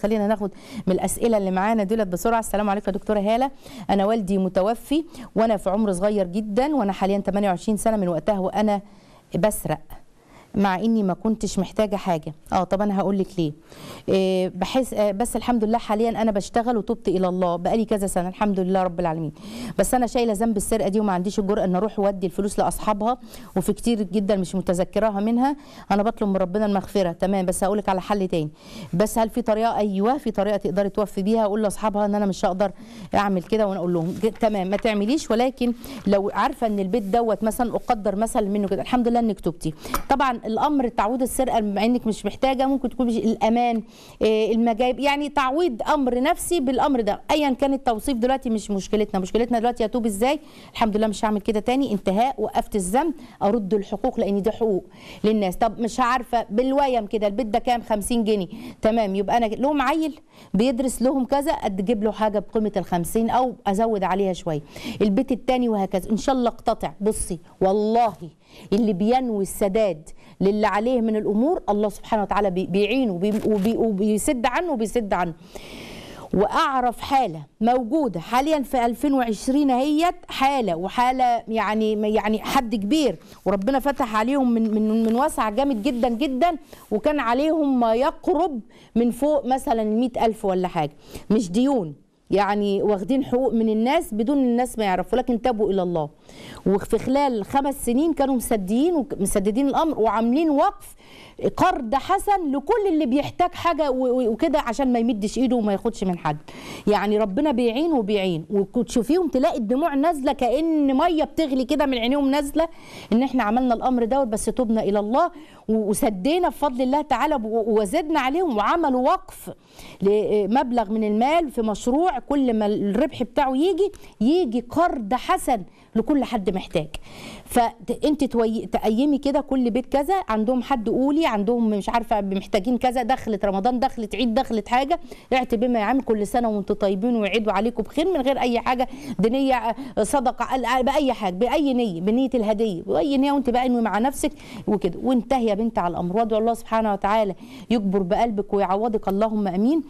خلينا ناخد من الاسئله اللي معانا دولت بسرعه السلام عليكم يا دكتوره هاله انا والدي متوفي وانا في عمر صغير جدا وانا حاليا 28 سنه من وقتها وانا بسرق مع اني ما كنتش محتاجه حاجه اه طب انا هقول لك ليه آه، بحس آه، بس الحمد لله حاليا انا بشتغل وتبت الى الله بقالي كذا سنه الحمد لله رب العالمين بس انا شايله ذنب السرقه دي وما عنديش الجرأه ان اروح وادي الفلوس لاصحابها وفي كتير جدا مش متذكراها منها انا بطلب من ربنا المغفره تمام بس هقول لك على حل تاني بس هل في طريقه ايوه في طريقه تقدري توفي بيها اقول لاصحابها ان انا مش هقدر اعمل كده وانا اقول لهم تمام ما تعمليش ولكن لو عارفه ان البيت دوت مثلا اقدر مثلا منه كده الحمد لله انك تبتي طبعا الامر تعويض السرقه مع انك مش محتاجه ممكن تكون الامان آه، المجايب يعني تعويض امر نفسي بالامر ده ايا كان التوصيف دلوقتي مش مشكلتنا مشكلتنا دلوقتي اتوب ازاي الحمد لله مش هعمل كده تاني انتهاء وقفت الذنب ارد الحقوق لان دي حقوق للناس طب مش عارفه بالويم كده البيت ده كام 50 جنيه تمام يبقى انا لهم عيل بيدرس لهم كذا اجيب له حاجه بقيمه ال 50 او ازود عليها شويه البيت الثاني وهكذا ان شاء الله اقتطع بصي والله اللي بينوي السداد للي عليه من الامور الله سبحانه وتعالى بيعينه وبي وبيسد عنه وبيسد عنه واعرف حاله موجوده حاليا في 2020 اهيت حاله وحاله يعني يعني حد كبير وربنا فتح عليهم من من من واسع جامد جدا جدا وكان عليهم ما يقرب من فوق مثلا 100000 ولا حاجه مش ديون يعني واخدين حقوق من الناس بدون الناس ما يعرفوا لكن تابوا الى الله وفي خلال خمس سنين كانوا مسددين ومسددين الامر وعاملين وقف قرض حسن لكل اللي بيحتاج حاجه وكده عشان ما يمدش ايده وما ياخدش من حد يعني ربنا بيعين وبيعين وتشوفيهم تلاقي الدموع نازله كان ميه بتغلي كده من عينيهم نازله ان احنا عملنا الامر دوت بس تبنا الى الله وسدينا بفضل الله تعالى وزدنا عليهم وعملوا وقف لمبلغ من المال في مشروع كل ما الربح بتاعه يجي يجي قرض حسن لكل حد محتاج فانت تقيمي كده كل بيت كذا عندهم حد قولي عندهم مش عارفه محتاجين كذا دخلت رمضان دخلت عيد دخلت حاجه اعتبي يا عم كل سنه وانتم طيبين ويعيدوا عليكم بخير من غير اي حاجه دينيه آه، صدقه آه، باي حاجه باي نيه بنيه الهديه باي نيه وانت بقى مع نفسك وكده وانتهي يا بنت على الامراض والله سبحانه وتعالى يكبر بقلبك ويعوضك اللهم امين